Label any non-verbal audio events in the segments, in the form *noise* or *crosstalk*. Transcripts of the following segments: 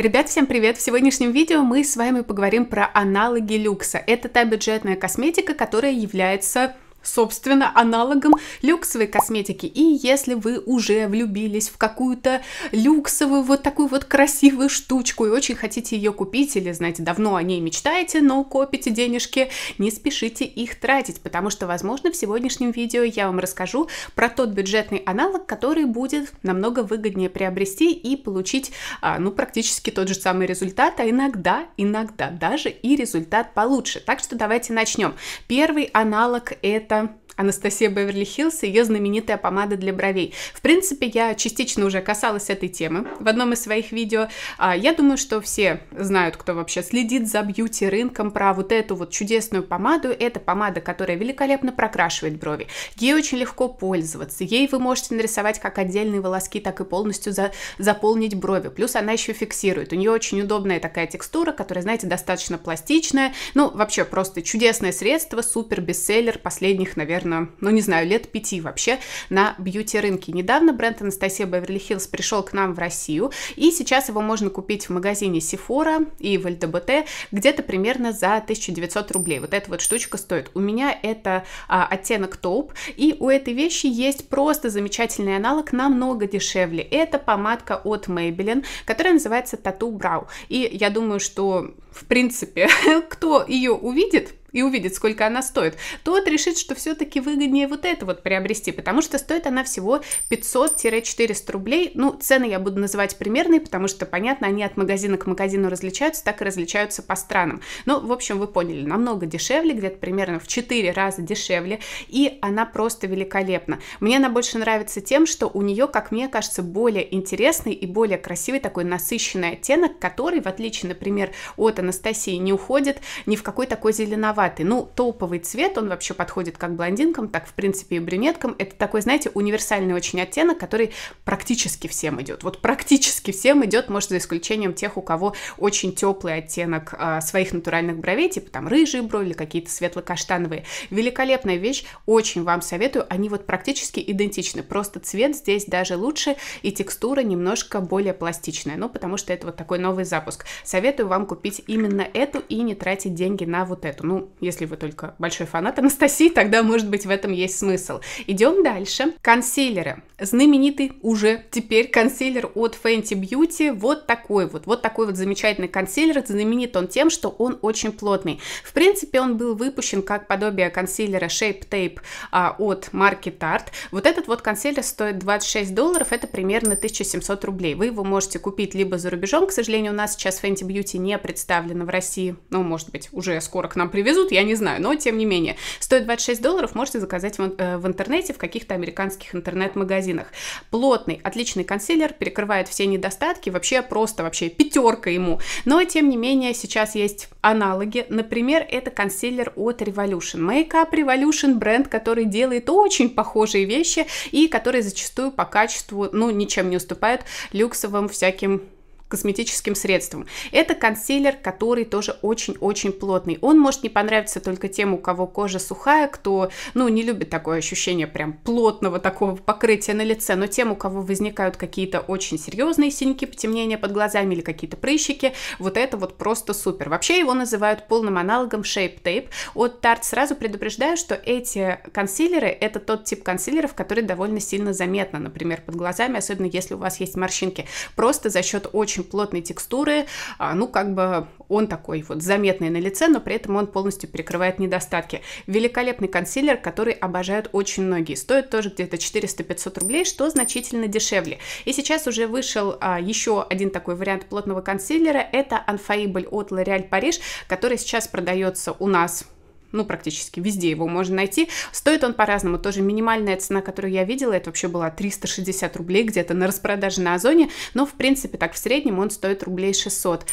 Ребят, всем привет! В сегодняшнем видео мы с вами поговорим про аналоги люкса. Это та бюджетная косметика, которая является собственно, аналогом люксовой косметики. И если вы уже влюбились в какую-то люксовую вот такую вот красивую штучку и очень хотите ее купить, или, знаете, давно о ней мечтаете, но копите денежки, не спешите их тратить, потому что, возможно, в сегодняшнем видео я вам расскажу про тот бюджетный аналог, который будет намного выгоднее приобрести и получить, а, ну, практически тот же самый результат, а иногда, иногда даже и результат получше. Так что давайте начнем. Первый аналог это это Анастасия Беверли-Хиллз и ее знаменитая помада для бровей. В принципе, я частично уже касалась этой темы в одном из своих видео. А, я думаю, что все знают, кто вообще следит за бьюти-рынком, про вот эту вот чудесную помаду. Это помада, которая великолепно прокрашивает брови. Ей очень легко пользоваться. Ей вы можете нарисовать как отдельные волоски, так и полностью за заполнить брови. Плюс она еще фиксирует. У нее очень удобная такая текстура, которая, знаете, достаточно пластичная. Ну, вообще просто чудесное средство, супер бестселлер последних, наверное, наверное, ну не знаю, лет пяти вообще на бьюти-рынке. Недавно бренд Анастасия Беверли Хиллз пришел к нам в Россию, и сейчас его можно купить в магазине Sephora и в ЛДБТ где-то примерно за 1900 рублей. Вот эта вот штучка стоит. У меня это а, оттенок топ, и у этой вещи есть просто замечательный аналог намного дешевле. Это помадка от Maybelline, которая называется Tattoo Brow. И я думаю, что в принципе, *laughs* кто ее увидит, и увидит, сколько она стоит, тот решит, что все-таки выгоднее вот это вот приобрести, потому что стоит она всего 500-400 рублей. Ну, цены я буду называть примерные, потому что, понятно, они от магазина к магазину различаются, так и различаются по странам. Но, ну, в общем, вы поняли, намного дешевле, где-то примерно в 4 раза дешевле, и она просто великолепна. Мне она больше нравится тем, что у нее, как мне кажется, более интересный и более красивый такой насыщенный оттенок, который, в отличие, например, от Анастасии, не уходит ни в какой такой зеленоватый темноватый. Ну, топовый цвет, он вообще подходит как блондинкам, так, в принципе, и брюнеткам. Это такой, знаете, универсальный очень оттенок, который практически всем идет. Вот практически всем идет, может, за исключением тех, у кого очень теплый оттенок а, своих натуральных бровей, типа там рыжие брови или какие-то светло-каштановые. Великолепная вещь, очень вам советую. Они вот практически идентичны, просто цвет здесь даже лучше и текстура немножко более пластичная, ну, потому что это вот такой новый запуск. Советую вам купить именно эту и не тратить деньги на вот эту. Ну, если вы только большой фанат Анастасии, *laughs* тогда, может быть, в этом есть смысл. Идем дальше. Консилеры. Знаменитый уже теперь консилер от Fenty Beauty. Вот такой вот. Вот такой вот замечательный консилер. Знаменит он тем, что он очень плотный. В принципе, он был выпущен как подобие консилера Shape Tape а, от марки Tarte. Вот этот вот консилер стоит 26 долларов. Это примерно 1700 рублей. Вы его можете купить либо за рубежом. К сожалению, у нас сейчас Fenty Beauty не представлена в России. Ну, может быть, уже скоро к нам привезут везут, я не знаю, но тем не менее. Стоит 26 долларов, можете заказать в, э, в интернете, в каких-то американских интернет-магазинах. Плотный, отличный консилер, перекрывает все недостатки, вообще просто, вообще пятерка ему. Но тем не менее, сейчас есть аналоги. Например, это консилер от Revolution. Makeup Revolution бренд, который делает очень похожие вещи и который зачастую по качеству, ну, ничем не уступает люксовым всяким косметическим средством. Это консилер, который тоже очень-очень плотный. Он может не понравиться только тем, у кого кожа сухая, кто, ну, не любит такое ощущение прям плотного такого покрытия на лице, но тем, у кого возникают какие-то очень серьезные синяки, потемнения под глазами или какие-то прыщики, вот это вот просто супер. Вообще его называют полным аналогом Shape Tape. От Tarte сразу предупреждаю, что эти консилеры, это тот тип консилеров, который довольно сильно заметно, например, под глазами, особенно если у вас есть морщинки, просто за счет очень очень плотной текстуры, а, ну, как бы он такой вот заметный на лице, но при этом он полностью перекрывает недостатки. Великолепный консилер, который обожают очень многие. Стоит тоже где-то 400-500 рублей, что значительно дешевле. И сейчас уже вышел а, еще один такой вариант плотного консилера. Это Unfaable от L'Oreal Paris, который сейчас продается у нас ну, практически везде его можно найти. Стоит он по-разному, тоже минимальная цена, которую я видела, это вообще была 360 рублей где-то на распродаже на Озоне, но, в принципе, так в среднем он стоит рублей 600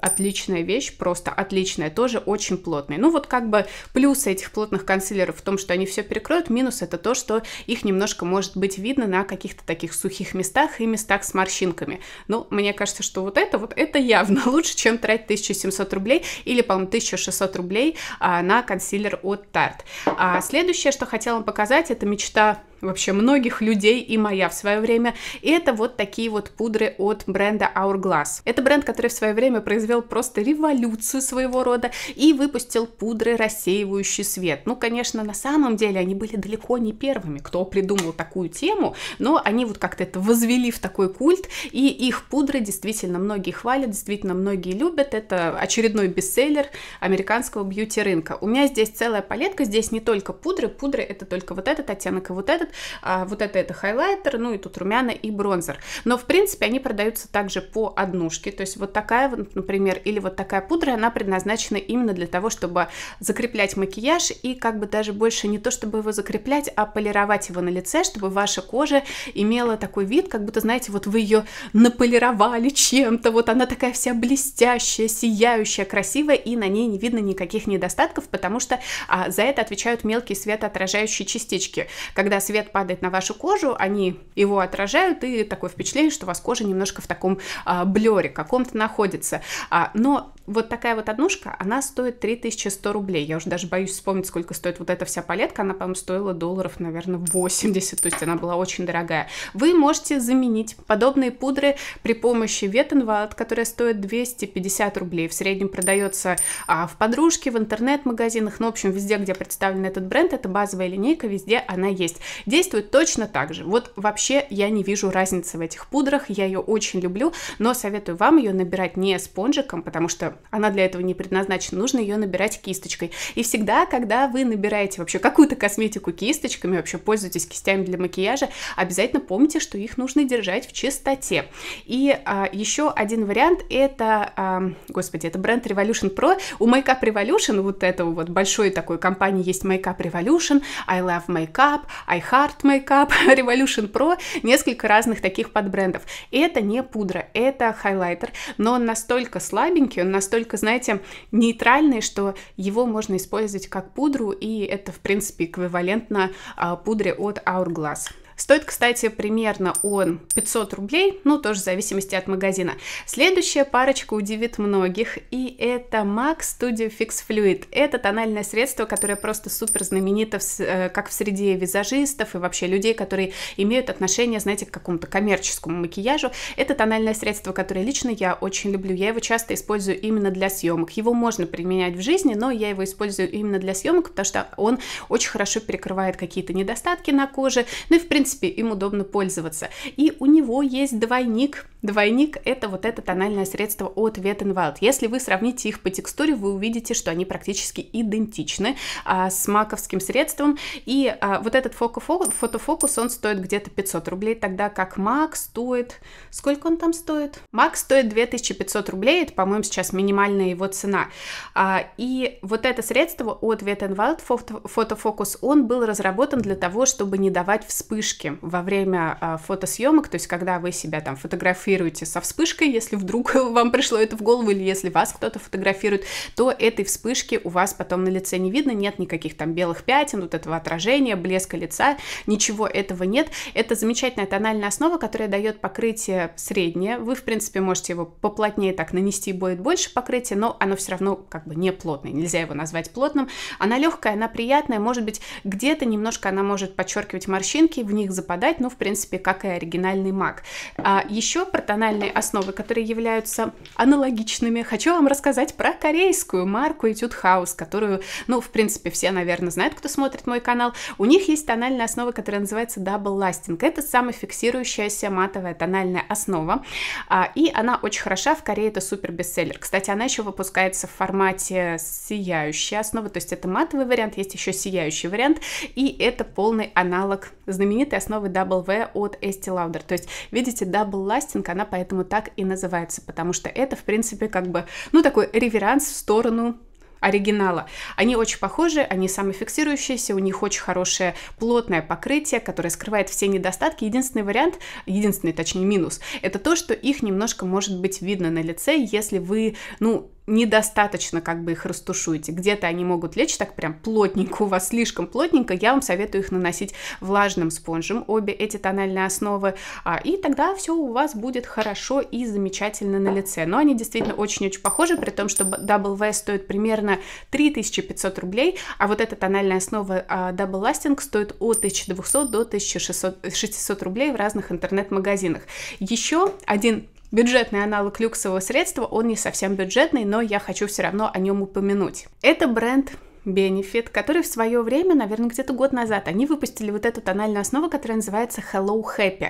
отличная вещь, просто отличная, тоже очень плотная. Ну вот как бы плюсы этих плотных консилеров в том, что они все перекроют, минус это то, что их немножко может быть видно на каких-то таких сухих местах и местах с морщинками. ну мне кажется, что вот это, вот это явно *laughs* лучше, чем тратить 1700 рублей или, по-моему, 1600 рублей а, на консилер от Tarte. А следующее, что хотела вам показать, это мечта вообще многих людей, и моя в свое время. И это вот такие вот пудры от бренда Hourglass. Это бренд, который в свое время произвел просто революцию своего рода и выпустил пудры, рассеивающий свет. Ну, конечно, на самом деле они были далеко не первыми, кто придумал такую тему, но они вот как-то это возвели в такой культ, и их пудры действительно многие хвалят, действительно многие любят. Это очередной бестселлер американского бьюти-рынка. У меня здесь целая палетка, здесь не только пудры, пудры это только вот этот оттенок и вот этот, а вот это это хайлайтер, ну и тут румяна и бронзер. Но в принципе они продаются также по однушке, то есть вот такая вот, например, или вот такая пудра, она предназначена именно для того, чтобы закреплять макияж и как бы даже больше не то, чтобы его закреплять, а полировать его на лице, чтобы ваша кожа имела такой вид, как будто, знаете, вот вы ее наполировали чем-то, вот она такая вся блестящая, сияющая, красивая, и на ней не видно никаких недостатков, потому что а, за это отвечают мелкие светоотражающие частички. Когда свет свет падает на вашу кожу, они его отражают, и такое впечатление, что у вас кожа немножко в таком а, блере каком-то находится. А, но вот такая вот однушка, она стоит 3100 рублей. Я уже даже боюсь вспомнить, сколько стоит вот эта вся палетка. Она, по-моему, стоила долларов, наверное, 80. То есть она была очень дорогая. Вы можете заменить подобные пудры при помощи Ветенвалд, которая стоит 250 рублей. В среднем продается а, в подружке, в интернет-магазинах. Ну, в общем, везде, где представлен этот бренд, это базовая линейка, везде она есть. Действует точно так же. Вот вообще я не вижу разницы в этих пудрах. Я ее очень люблю, но советую вам ее набирать не спонжиком, потому что она для этого не предназначена, нужно ее набирать кисточкой. И всегда, когда вы набираете вообще какую-то косметику кисточками, вообще пользуетесь кистями для макияжа, обязательно помните, что их нужно держать в чистоте. И а, еще один вариант это, а, господи, это бренд Revolution Pro. У Makeup Revolution, вот этого вот большой такой компании есть Makeup Revolution, I Love Makeup, I Heart Makeup, *laughs* Revolution Pro, несколько разных таких подбрендов. Это не пудра, это хайлайтер, но он настолько слабенький, он настолько настолько, знаете, нейтральный, что его можно использовать как пудру, и это, в принципе, эквивалентно а, пудре от Hourglass. Стоит, кстати, примерно он 500 рублей, ну, тоже в зависимости от магазина. Следующая парочка удивит многих, и это MAC Studio Fix Fluid. Это тональное средство, которое просто супер знаменито в, э, как в среде визажистов и вообще людей, которые имеют отношение, знаете, к какому-то коммерческому макияжу. Это тональное средство, которое лично я очень люблю. Я его часто использую именно для съемок. Его можно применять в жизни, но я его использую именно для съемок, потому что он очень хорошо перекрывает какие-то недостатки на коже. Ну и, в принципе, принципе, им удобно пользоваться. И у него есть двойник Двойник – это вот это тональное средство от Wet n Wild. Если вы сравните их по текстуре, вы увидите, что они практически идентичны а, с маковским средством. И а, вот этот фотофокус, фотофокус, он стоит где-то 500 рублей, тогда как мак стоит... Сколько он там стоит? Мак стоит 2500 рублей, это, по-моему, сейчас минимальная его цена. А, и вот это средство от Wet n Wild, фотофокус, он был разработан для того, чтобы не давать вспышки во время а, фотосъемок, то есть когда вы себя там фотографируете, фотографируете со вспышкой, если вдруг *laughs* вам пришло это в голову, или если вас кто-то фотографирует, то этой вспышки у вас потом на лице не видно, нет никаких там белых пятен, вот этого отражения, блеска лица, ничего этого нет. Это замечательная тональная основа, которая дает покрытие среднее. Вы, в принципе, можете его поплотнее так нанести, будет больше покрытия, но оно все равно как бы не плотное, нельзя его назвать плотным. Она легкая, она приятная, может быть, где-то немножко она может подчеркивать морщинки, в них западать, ну, в принципе, как и оригинальный маг. А еще тональные основы, которые являются аналогичными, хочу вам рассказать про корейскую марку Etude House, которую, ну, в принципе, все, наверное, знают, кто смотрит мой канал. У них есть тональная основа, которая называется Double Lasting. Это самофиксирующаяся матовая тональная основа, а, и она очень хороша, в Корее это супер бестселлер. Кстати, она еще выпускается в формате сияющая основа, то есть это матовый вариант, есть еще сияющий вариант, и это полный аналог знаменитой основы Double V от Estee Lauder. То есть, видите, Double Lasting, она поэтому так и называется, потому что это, в принципе, как бы, ну, такой реверанс в сторону оригинала. Они очень похожи, они самофиксирующиеся, у них очень хорошее плотное покрытие, которое скрывает все недостатки. Единственный вариант, единственный, точнее, минус, это то, что их немножко может быть видно на лице, если вы, ну, недостаточно как бы их растушуете. Где-то они могут лечь так прям плотненько, у вас слишком плотненько, я вам советую их наносить влажным спонжем, обе эти тональные основы, а, и тогда все у вас будет хорошо и замечательно на лице. Но они действительно очень-очень похожи, при том, что Double V стоит примерно 3500 рублей, а вот эта тональная основа а, Double Lasting стоит от 1200 до 1600 600 рублей в разных интернет-магазинах. Еще один бюджетный аналог люксового средства, он не совсем бюджетный, но я хочу все равно о нем упомянуть. Это бренд Benefit, который в свое время, наверное, где-то год назад, они выпустили вот эту тональную основу, которая называется Hello Happy.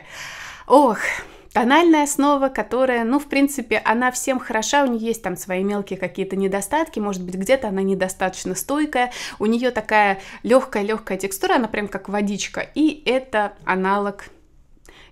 Ох, тональная основа, которая, ну, в принципе, она всем хороша, у нее есть там свои мелкие какие-то недостатки, может быть, где-то она недостаточно стойкая, у нее такая легкая-легкая текстура, она прям как водичка, и это аналог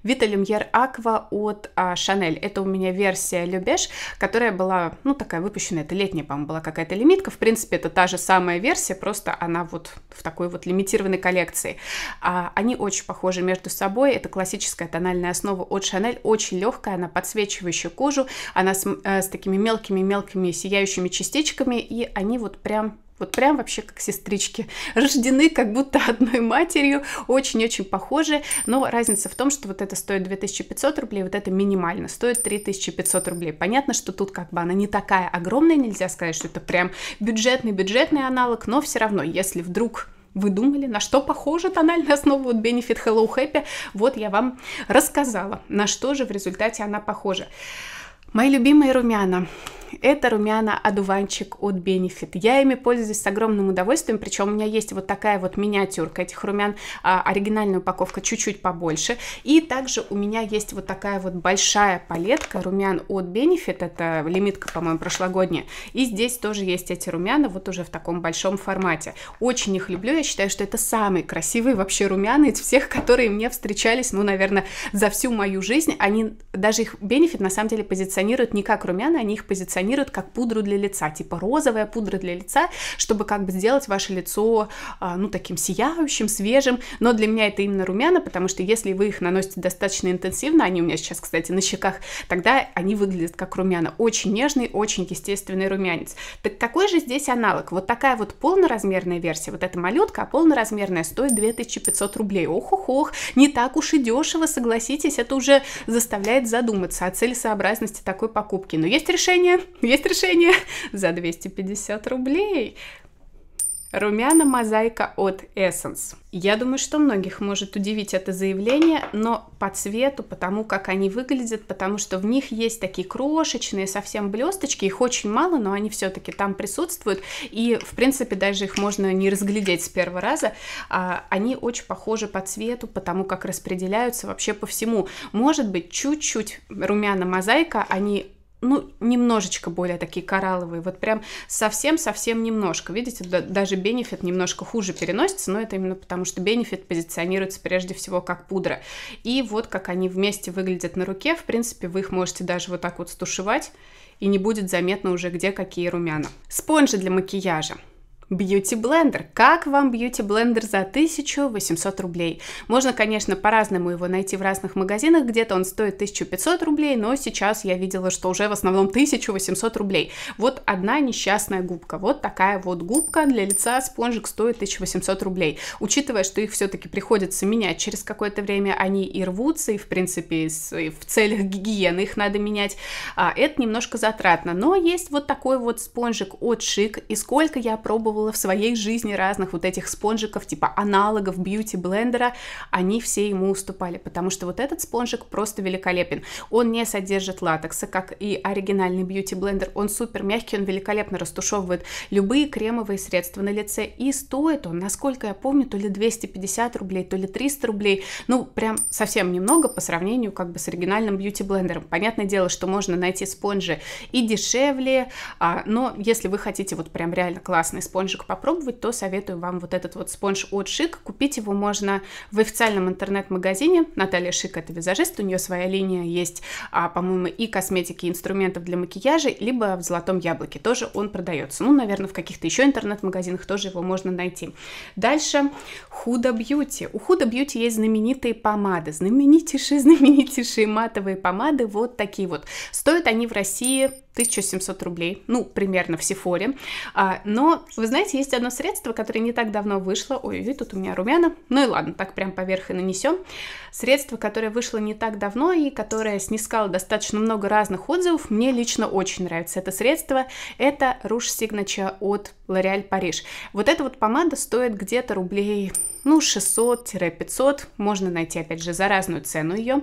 Виталюмьер Аква от Шанель. Это у меня версия Любеж, которая была, ну, такая выпущенная, это летняя, по-моему, была какая-то лимитка. В принципе, это та же самая версия, просто она вот в такой вот лимитированной коллекции. А, они очень похожи между собой. Это классическая тональная основа от Шанель, очень легкая, она подсвечивающая кожу, она с, э, с такими мелкими-мелкими сияющими частичками, и они вот прям вот прям вообще как сестрички. *laughs* Рождены как будто одной матерью, очень-очень похожи. Но разница в том, что вот это стоит 2500 рублей, вот это минимально стоит 3500 рублей. Понятно, что тут как бы она не такая огромная, нельзя сказать, что это прям бюджетный-бюджетный аналог, но все равно, если вдруг вы думали, на что похожа тональная основа от Benefit Hello Happy, вот я вам рассказала, на что же в результате она похожа. Мои любимые румяна. Это румяна одуванчик от Benefit. Я ими пользуюсь с огромным удовольствием, причем у меня есть вот такая вот миниатюрка этих румян, а, оригинальная упаковка чуть-чуть побольше. И также у меня есть вот такая вот большая палетка румян от Benefit, это лимитка, по-моему, прошлогодняя. И здесь тоже есть эти румяна, вот уже в таком большом формате. Очень их люблю, я считаю, что это самые красивые вообще румяны из всех, которые мне встречались, ну, наверное, за всю мою жизнь. Они, даже их Benefit на самом деле позиционируют не как румяна, они их позиционируют рекламируют как пудру для лица, типа розовая пудра для лица, чтобы как бы сделать ваше лицо, а, ну, таким сияющим, свежим, но для меня это именно румяна, потому что если вы их наносите достаточно интенсивно, они у меня сейчас, кстати, на щеках, тогда они выглядят как румяна, очень нежный, очень естественный румянец. Так какой же здесь аналог? Вот такая вот полноразмерная версия, вот эта малютка, а полноразмерная стоит 2500 рублей. Ох-ох-ох, не так уж и дешево, согласитесь, это уже заставляет задуматься о целесообразности такой покупки. Но есть решение, есть решение *laughs* за 250 рублей. Румяна мозаика от Essence. Я думаю, что многих может удивить это заявление, но по цвету, потому как они выглядят, потому что в них есть такие крошечные совсем блесточки, их очень мало, но они все-таки там присутствуют, и в принципе даже их можно не разглядеть с первого раза. А, они очень похожи по цвету, потому как распределяются вообще по всему. Может быть, чуть-чуть румяна мозаика, они ну, немножечко более такие коралловые, вот прям совсем-совсем немножко. Видите, да, даже бенефит немножко хуже переносится, но это именно потому, что бенефит позиционируется прежде всего как пудра. И вот как они вместе выглядят на руке, в принципе, вы их можете даже вот так вот стушевать, и не будет заметно уже, где какие румяна. Спонжи для макияжа бьюти-блендер. Как вам бьюти-блендер за 1800 рублей? Можно, конечно, по-разному его найти в разных магазинах, где-то он стоит 1500 рублей, но сейчас я видела, что уже в основном 1800 рублей. Вот одна несчастная губка, вот такая вот губка для лица, спонжик стоит 1800 рублей. Учитывая, что их все-таки приходится менять через какое-то время, они и рвутся, и в принципе в целях гигиены их надо менять, а, это немножко затратно. Но есть вот такой вот спонжик от Шик, и сколько я пробовала попробовала в своей жизни разных вот этих спонжиков, типа аналогов бьюти-блендера, они все ему уступали, потому что вот этот спонжик просто великолепен. Он не содержит латекса, как и оригинальный бьюти-блендер, он супер мягкий, он великолепно растушевывает любые кремовые средства на лице, и стоит он, насколько я помню, то ли 250 рублей, то ли 300 рублей, ну, прям совсем немного по сравнению как бы с оригинальным бьюти-блендером. Понятное дело, что можно найти спонжи и дешевле, а, но если вы хотите вот прям реально классный спонж спонжик попробовать, то советую вам вот этот вот спонж от Шик. Купить его можно в официальном интернет-магазине. Наталья Шик это визажист, у нее своя линия есть, а, по-моему, и косметики, и инструментов для макияжа, либо в Золотом Яблоке тоже он продается. Ну, наверное, в каких-то еще интернет-магазинах тоже его можно найти. Дальше Худо Бьюти. У Худо Бьюти есть знаменитые помады, знаменитейшие, *laughs* знаменитейшие матовые помады, вот такие вот. Стоят они в России 1700 рублей, ну, примерно в Сифоре. А, но, вы знаете, есть одно средство, которое не так давно вышло. Ой, ой, тут у меня румяна. Ну и ладно, так прям поверх и нанесем. Средство, которое вышло не так давно и которое снискало достаточно много разных отзывов, мне лично очень нравится это средство. Это Rouge Signature от L'Oréal Paris. Вот эта вот помада стоит где-то рублей ну, 600-500, можно найти, опять же, за разную цену ее,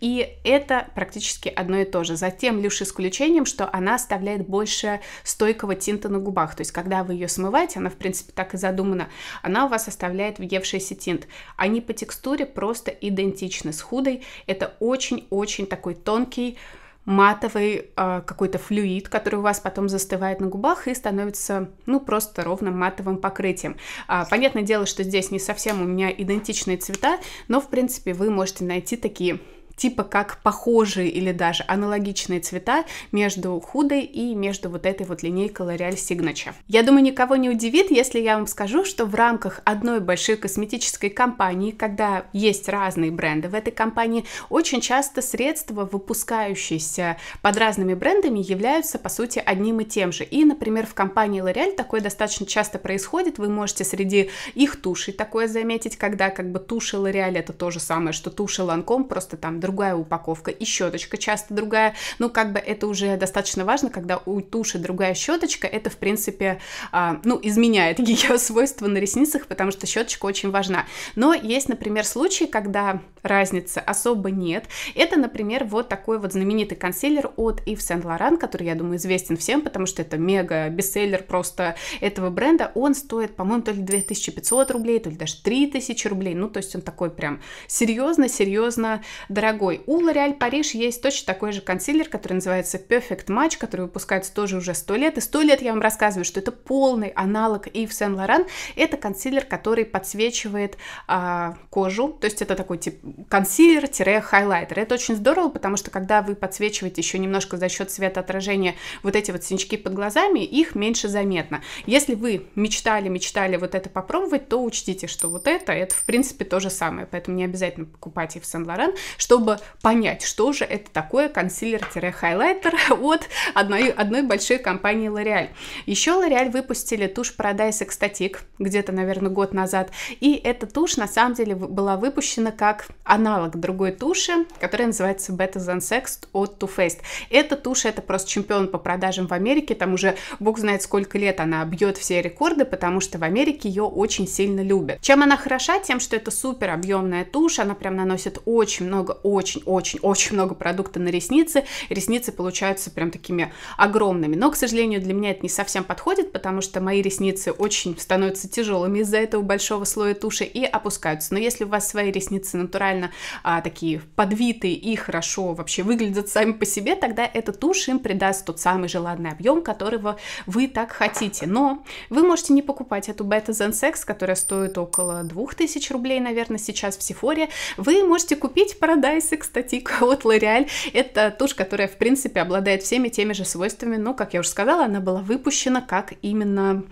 и это практически одно и то же. Затем лишь исключением, что она оставляет больше стойкого тинта на губах, то есть когда вы ее смываете, она, в принципе, так и задумана, она у вас оставляет въевшийся тинт. Они по текстуре просто идентичны с худой, это очень-очень такой тонкий, матовый э, какой-то флюид, который у вас потом застывает на губах и становится, ну, просто ровным матовым покрытием. Э, понятное дело, что здесь не совсем у меня идентичные цвета, но, в принципе, вы можете найти такие типа как похожие или даже аналогичные цвета между худой и между вот этой вот линейкой L'Oreal Signature. Я думаю, никого не удивит, если я вам скажу, что в рамках одной большой косметической компании, когда есть разные бренды в этой компании, очень часто средства, выпускающиеся под разными брендами, являются, по сути, одним и тем же. И, например, в компании L'Oreal такое достаточно часто происходит, вы можете среди их тушей такое заметить, когда как бы туши L'Oreal это то же самое, что туши Lancome, просто там другая упаковка, и щеточка часто другая. Ну, как бы это уже достаточно важно, когда у туши другая щеточка, это, в принципе, а, ну, изменяет *laughs* ее свойства на ресницах, потому что щеточка очень важна. Но есть, например, случаи, когда разницы особо нет. Это, например, вот такой вот знаменитый консилер от Yves Saint Laurent, который, я думаю, известен всем, потому что это мега бестселлер просто этого бренда. Он стоит, по-моему, то ли 2500 рублей, то ли даже 3000 рублей. Ну, то есть он такой прям серьезно-серьезно дорогой дорогой. У L'Oréal Париж есть точно такой же консилер, который называется Perfect Match, который выпускается тоже уже 100 лет. И 100 лет я вам рассказываю, что это полный аналог Yves Saint Laurent. Это консилер, который подсвечивает а, кожу. То есть это такой тип консилер-хайлайтер. Это очень здорово, потому что когда вы подсвечиваете еще немножко за счет света вот эти вот синячки под глазами, их меньше заметно. Если вы мечтали, мечтали вот это попробовать, то учтите, что вот это, это в принципе то же самое. Поэтому не обязательно покупать Yves Saint Laurent, чтобы чтобы понять, что же это такое консилер-хайлайтер *laughs* от одной, одной большой компании L'Oreal. Еще L'Oreal выпустили тушь Paradise Ecstatic где-то, наверное, год назад, и эта тушь на самом деле была выпущена как аналог другой туши, которая называется Better Than Sex от Too Faced. Эта тушь это просто чемпион по продажам в Америке, там уже бог знает сколько лет она бьет все рекорды, потому что в Америке ее очень сильно любят. Чем она хороша? Тем, что это супер объемная тушь, она прям наносит очень много, очень-очень-очень много продукта на ресницы, ресницы получаются прям такими огромными. Но, к сожалению, для меня это не совсем подходит, потому что мои ресницы очень становятся тяжелыми из-за этого большого слоя туши и опускаются. Но если у вас свои ресницы натурально а, такие подвитые и хорошо вообще выглядят сами по себе, тогда эта тушь им придаст тот самый желанный объем, которого вы так хотите. Но вы можете не покупать эту Beta Zen Sex, которая стоит около 2000 рублей, наверное, сейчас в Сифоре. Вы можете купить Paradise экстатик от L'Oreal. Это тушь, которая, в принципе, обладает всеми теми же свойствами. Но, как я уже сказала, она была выпущена как именно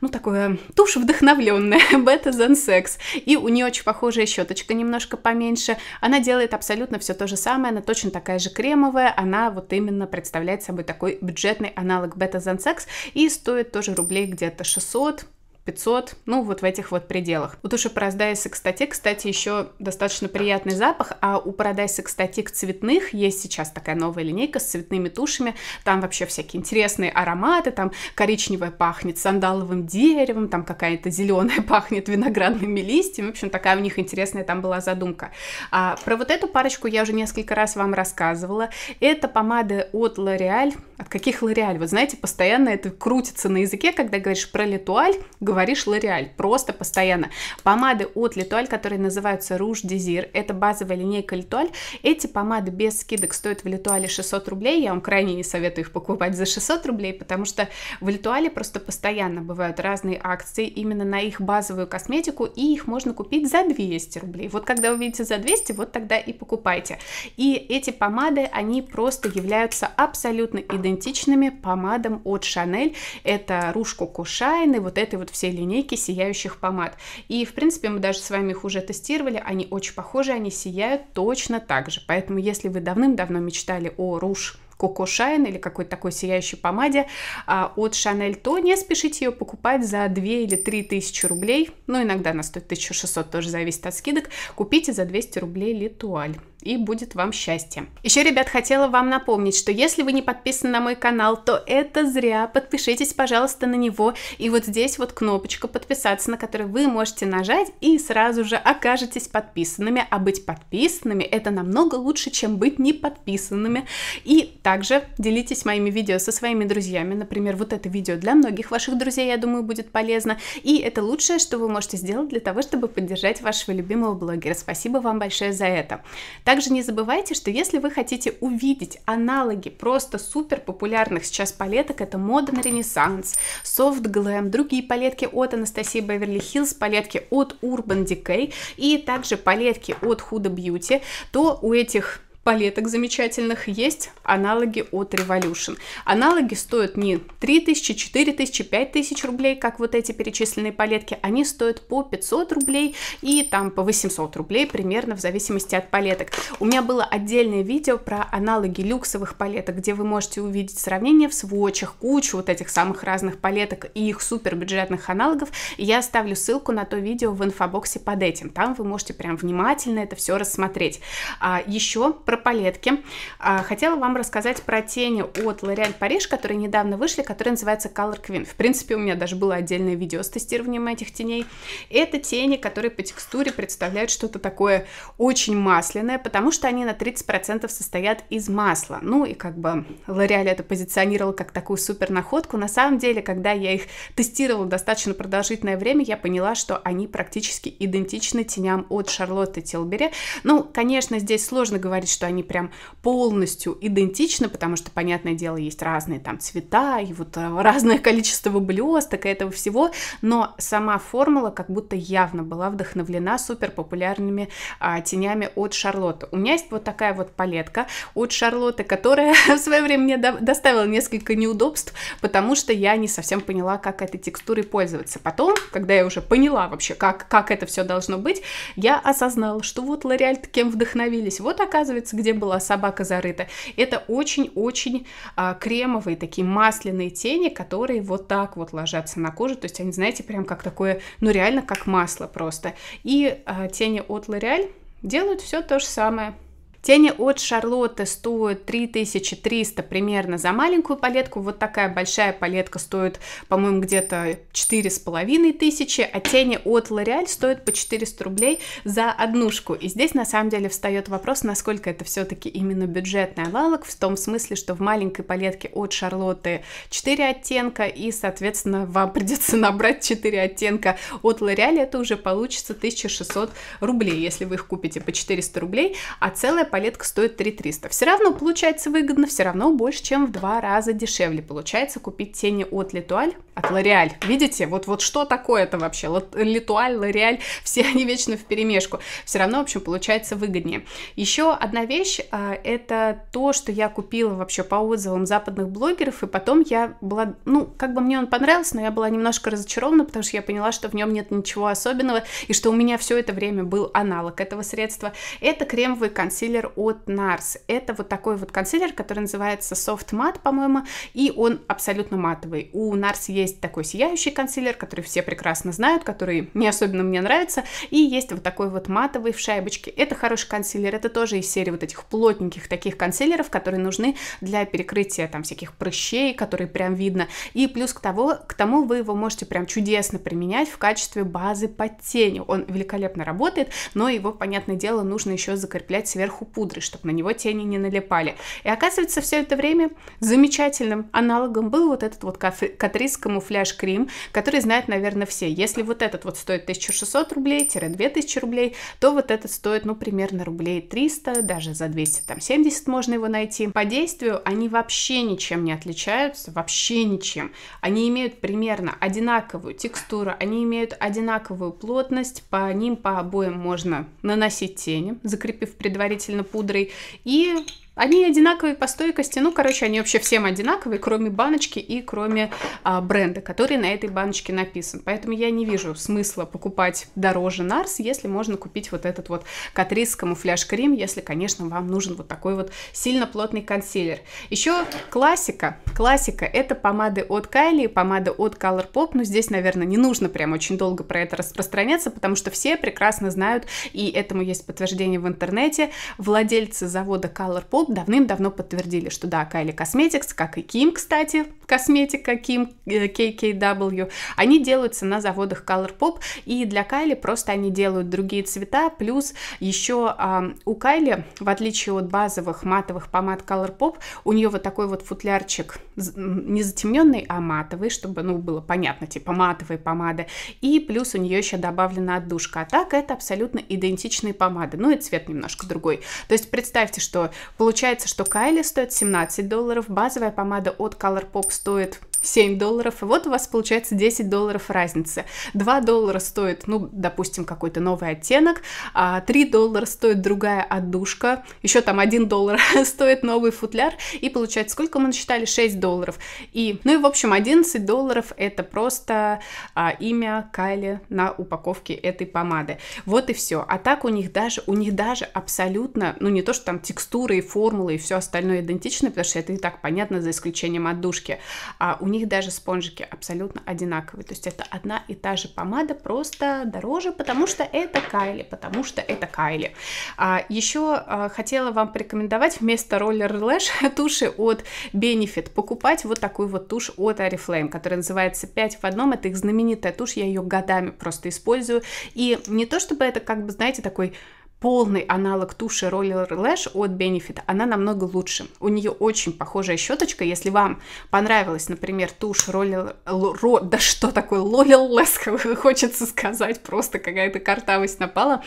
ну, такое тушь вдохновленная, Beta Zen Sex. И у нее очень похожая щеточка, немножко поменьше. Она делает абсолютно все то же самое, она точно такая же кремовая, она вот именно представляет собой такой бюджетный аналог Beta Zen Sex и стоит тоже рублей где-то 600 500, ну вот в этих вот пределах. Вот уж и Paradise Ecstatic, кстати, еще достаточно приятный запах, а у Paradise Ecstatic цветных есть сейчас такая новая линейка с цветными тушами, там вообще всякие интересные ароматы, там коричневая пахнет сандаловым деревом, там какая-то зеленая *laughs* пахнет виноградными листьями, в общем, такая у них интересная там была задумка. А, про вот эту парочку я уже несколько раз вам рассказывала, это помада от L'Oreal, от каких L'Oreal, вы знаете, постоянно это крутится на языке, когда говоришь про Летуаль, говоришь Лореаль, просто постоянно. Помады от Литуаль, которые называются Rouge Desir, это базовая линейка Литуаль. Эти помады без скидок стоят в Литуале 600 рублей, я вам крайне не советую их покупать за 600 рублей, потому что в Литуале просто постоянно бывают разные акции именно на их базовую косметику, и их можно купить за 200 рублей. Вот когда увидите за 200, вот тогда и покупайте. И эти помады, они просто являются абсолютно идентичными помадам от Шанель. Это рушку Кошайн и вот этой вот всей линейки сияющих помад. И, в принципе, мы даже с вами их уже тестировали, они очень похожи, они сияют точно так же. Поэтому, если вы давным-давно мечтали о рушь Coco Shine или какой-то такой сияющей помаде а, от Chanel, то не спешите ее покупать за 2 или 3 тысячи рублей, ну иногда она стоит 1600, тоже зависит от скидок, купите за 200 рублей Литуаль и будет вам счастье. Еще, ребят, хотела вам напомнить, что если вы не подписаны на мой канал, то это зря. Подпишитесь, пожалуйста, на него. И вот здесь вот кнопочка подписаться, на которую вы можете нажать и сразу же окажетесь подписанными. А быть подписанными это намного лучше, чем быть не подписанными. И также делитесь моими видео со своими друзьями. Например, вот это видео для многих ваших друзей, я думаю, будет полезно. И это лучшее, что вы можете сделать для того, чтобы поддержать вашего любимого блогера. Спасибо вам большое за это. Также не забывайте, что если вы хотите увидеть аналоги просто супер популярных сейчас палеток, это мода на ренессанс, софт глэм, другие палетки от Анастасии Беверли Хиллз, палетки от Urban Decay и также палетки от Huda Beauty, то у этих палеток замечательных есть аналоги от Revolution. Аналоги стоят не 3000, 4000, 5000 рублей, как вот эти перечисленные палетки, они стоят по 500 рублей и там по 800 рублей примерно в зависимости от палеток. У меня было отдельное видео про аналоги люксовых палеток, где вы можете увидеть сравнение в свочах, кучу вот этих самых разных палеток и их супер бюджетных аналогов. я оставлю ссылку на то видео в инфобоксе под этим. Там вы можете прям внимательно это все рассмотреть. А еще про палетки. А, хотела вам рассказать про тени от L'Oréal Paris, которые недавно вышли, которые называются Color Queen. В принципе, у меня даже было отдельное видео с тестированием этих теней. Это тени, которые по текстуре представляют что-то такое очень масляное, потому что они на 30% состоят из масла. Ну и как бы L'Oréal это позиционировал как такую супер находку. На самом деле, когда я их тестировала достаточно продолжительное время, я поняла, что они практически идентичны теням от Шарлотты Тилбери. Ну, конечно, здесь сложно говорить, что они прям полностью идентичны, потому что, понятное дело, есть разные там цвета и вот э, разное *laughs* количество блесток и этого всего, но сама формула как будто явно была вдохновлена супер популярными а, тенями от Шарлотты. У меня есть вот такая вот палетка от Шарлотты, которая *laughs* в свое время мне доставила несколько неудобств, потому что я не совсем поняла, как этой текстурой пользоваться. Потом, когда я уже поняла вообще, как, как это все должно быть, я осознала, что вот Лореаль кем вдохновились. Вот оказывается, месяц, где была собака зарыта. Это очень-очень а, кремовые такие масляные тени, которые вот так вот ложатся на кожу, то есть они, знаете, прям как такое, ну реально как масло просто. И а, тени от L'Oreal делают все то же самое. Тени от Шарлотты стоят 3300 примерно за маленькую палетку. Вот такая большая палетка стоит, по-моему, где-то 4500, а тени от L'Oreal стоят по 400 рублей за однушку. И здесь на самом деле встает вопрос, насколько это все-таки именно бюджетный аналог, в том смысле, что в маленькой палетке от Шарлотты 4 оттенка, и, соответственно, вам *laughs* придется набрать 4 оттенка от L'Oreal, это уже получится 1600 рублей, если вы их купите по 400 рублей, а целая палетка стоит 3300. Все равно получается выгодно, все равно больше, чем в два раза дешевле получается купить тени от Литуаль, от Лореаль. Видите, вот, вот что такое это вообще? Литуаль, Лореаль, *laughs* все они вечно в перемешку. Все равно, в общем, получается выгоднее. Еще одна вещь, а, это то, что я купила вообще по отзывам западных блогеров, и потом я была, ну, как бы мне он понравился, но я была немножко разочарована, потому что я поняла, что в нем нет ничего особенного, и что у меня все это время был аналог этого средства. Это кремовый консилер консилер от NARS. Это вот такой вот консилер, который называется Soft Matte, по-моему, и он абсолютно матовый. У NARS есть такой сияющий консилер, который все прекрасно знают, который не особенно мне нравится, и есть вот такой вот матовый в шайбочке. Это хороший консилер, это тоже из серии вот этих плотненьких таких консилеров, которые нужны для перекрытия там всяких прыщей, которые прям видно. И плюс к, того, к тому вы его можете прям чудесно применять в качестве базы под тенью. Он великолепно работает, но его, понятное дело, нужно еще закреплять сверху пудры, чтобы на него тени не налипали. И оказывается, все это время замечательным аналогом был вот этот вот Катрис камуфляж крем, который знают, наверное, все. Если вот этот вот стоит 1600 рублей-2000 рублей, то вот этот стоит, ну, примерно рублей 300, даже за 270 можно его найти. По действию они вообще ничем не отличаются, вообще ничем. Они имеют примерно одинаковую текстуру, они имеют одинаковую плотность, по ним, по обоим можно наносить тени, закрепив предварительно пудрой. И они одинаковые по стойкости, ну, короче, они вообще всем одинаковые, кроме баночки и кроме а, бренда, который на этой баночке написан. Поэтому я не вижу смысла покупать дороже Нарс, если можно купить вот этот вот Катрис камуфляж крем, если, конечно, вам нужен вот такой вот сильно плотный консилер. Еще классика, классика, это помады от Кайли, помада от Colourpop, но ну, здесь, наверное, не нужно прям очень долго про это распространяться, потому что все прекрасно знают, и этому есть подтверждение в интернете, владельцы завода Colourpop Волк давным-давно подтвердили, что да, Кайли Косметикс, как и Ким, кстати, косметика Ким э, KKW, они делаются на заводах ColourPop, и для Кайли просто они делают другие цвета, плюс еще э, у Кайли, в отличие от базовых матовых помад ColourPop, у нее вот такой вот футлярчик не затемненный, а матовый, чтобы, ну, было понятно, типа матовые помады, и плюс у нее еще добавлена отдушка, а так это абсолютно идентичные помады, ну и цвет немножко другой. То есть представьте, что получается Получается, что Кайли стоит 17 долларов, базовая помада от Colourpop стоит 7 долларов, и вот у вас получается 10 долларов разницы. 2 доллара стоит, ну, допустим, какой-то новый оттенок, 3 а доллара стоит другая отдушка, еще там 1 доллар *laughs* стоит новый футляр, и получается, сколько мы насчитали? 6 долларов. И, ну и, в общем, 11 долларов это просто а, имя Кайли на упаковке этой помады. Вот и все. А так у них даже, у них даже абсолютно, ну не то, что там текстуры и формулы и все остальное идентично, потому что это и так понятно, за исключением отдушки. А у них даже спонжики абсолютно одинаковые. То есть это одна и та же помада, просто дороже, потому что это Кайли, потому что это Кайли. А, еще а, хотела вам порекомендовать вместо Roller Lash *laughs* туши от Benefit покупать вот такую вот тушь от Oriflame, которая называется 5 в одном. Это их знаменитая тушь, я ее годами просто использую. И не то чтобы это как бы, знаете, такой полный аналог туши Roller Lash от Benefit, она намного лучше. У нее очень похожая щеточка. Если вам понравилась, например, тушь Roller... Ро... Да что такое? Roller Lash, *laughs* хочется сказать, просто какая-то картавость напала.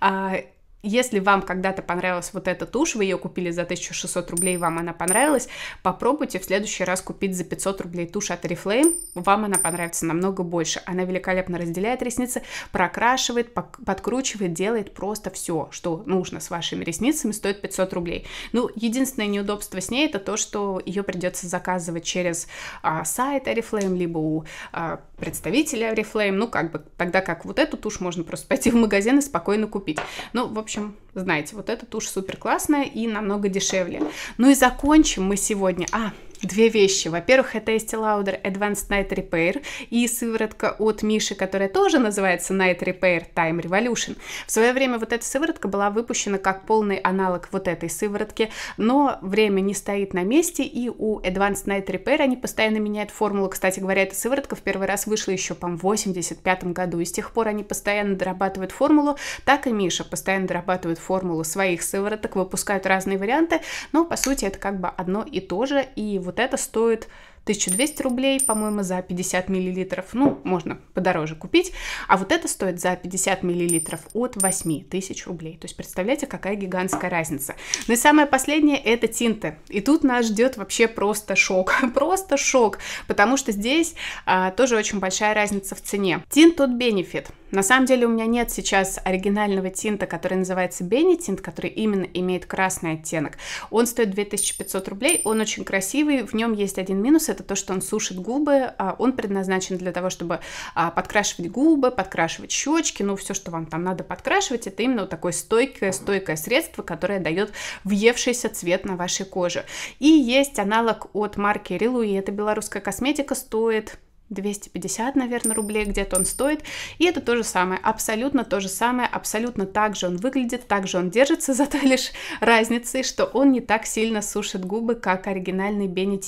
А, если вам когда-то понравилась вот эта тушь, вы ее купили за 1600 рублей, вам она понравилась, попробуйте в следующий раз купить за 500 рублей тушь от Reflame, вам она понравится намного больше. Она великолепно разделяет ресницы, прокрашивает, подкручивает, делает просто все, что нужно с вашими ресницами, стоит 500 рублей. Ну, единственное неудобство с ней это то, что ее придется заказывать через а, сайт Oriflame, либо у а, представителя Oriflame, ну, как бы, тогда как вот эту тушь можно просто пойти в магазин и спокойно купить. Ну, в общем, знаете, вот эта тушь супер классная и намного дешевле. Ну и закончим мы сегодня. А, две вещи. Во-первых, это Estee Lauder Advanced Night Repair и сыворотка от Миши, которая тоже называется Night Repair Time Revolution. В свое время вот эта сыворотка была выпущена как полный аналог вот этой сыворотки, но время не стоит на месте, и у Advanced Night Repair они постоянно меняют формулу. Кстати говоря, эта сыворотка в первый раз вышла еще, по-моему, в 85 году, и с тех пор они постоянно дорабатывают формулу, так и Миша постоянно дорабатывают формулу своих сывороток, выпускают разные варианты, но, по сути, это как бы одно и то же, и в вот это стоит 1200 рублей, по-моему, за 50 миллилитров. Ну, можно подороже купить. А вот это стоит за 50 миллилитров от 8000 рублей. То есть, представляете, какая гигантская разница. Ну и самое последнее – это тинты. И тут нас ждет вообще просто шок. *laughs* просто шок, потому что здесь а, тоже очень большая разница в цене. Тинт от Benefit – на самом деле у меня нет сейчас оригинального тинта, который называется Бенни тинт, который именно имеет красный оттенок. Он стоит 2500 рублей, он очень красивый, в нем есть один минус, это то, что он сушит губы, а, он предназначен для того, чтобы а, подкрашивать губы, подкрашивать щечки, ну все, что вам там надо подкрашивать, это именно такое стойкое, стойкое средство, которое дает въевшийся цвет на вашей коже. И есть аналог от марки Рилу, это белорусская косметика, стоит 250, наверное, рублей где-то он стоит. И это то же самое, абсолютно то же самое, абсолютно так же он выглядит, так же он держится, *laughs* за той лишь разницей, что он не так сильно сушит губы, как оригинальный Бенни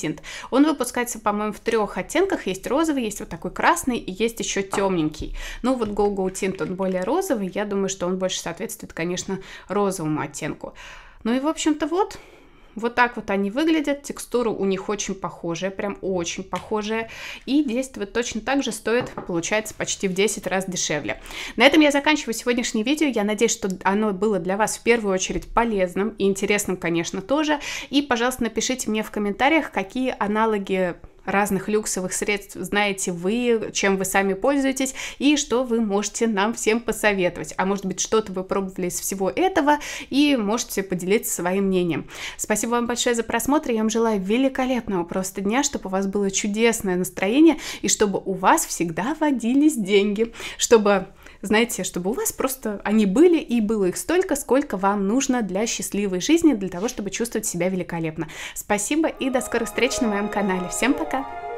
Он выпускается, по-моему, в трех оттенках. Есть розовый, есть вот такой красный и есть еще темненький. Ну вот Go Go Tint, он более розовый, я думаю, что он больше соответствует, конечно, розовому оттенку. Ну и, в общем-то, вот... Вот так вот они выглядят, текстура у них очень похожая, прям очень похожая, и действует точно так же, стоит, получается, почти в 10 раз дешевле. На этом я заканчиваю сегодняшнее видео, я надеюсь, что оно было для вас в первую очередь полезным и интересным, конечно, тоже, и, пожалуйста, напишите мне в комментариях, какие аналоги разных люксовых средств знаете вы, чем вы сами пользуетесь и что вы можете нам всем посоветовать. А может быть, что-то вы пробовали из всего этого и можете поделиться своим мнением. Спасибо вам большое за просмотр. Я вам желаю великолепного просто дня, чтобы у вас было чудесное настроение и чтобы у вас всегда водились деньги, чтобы знаете, чтобы у вас просто они были и было их столько, сколько вам нужно для счастливой жизни, для того, чтобы чувствовать себя великолепно. Спасибо и до скорых встреч на моем канале. Всем пока!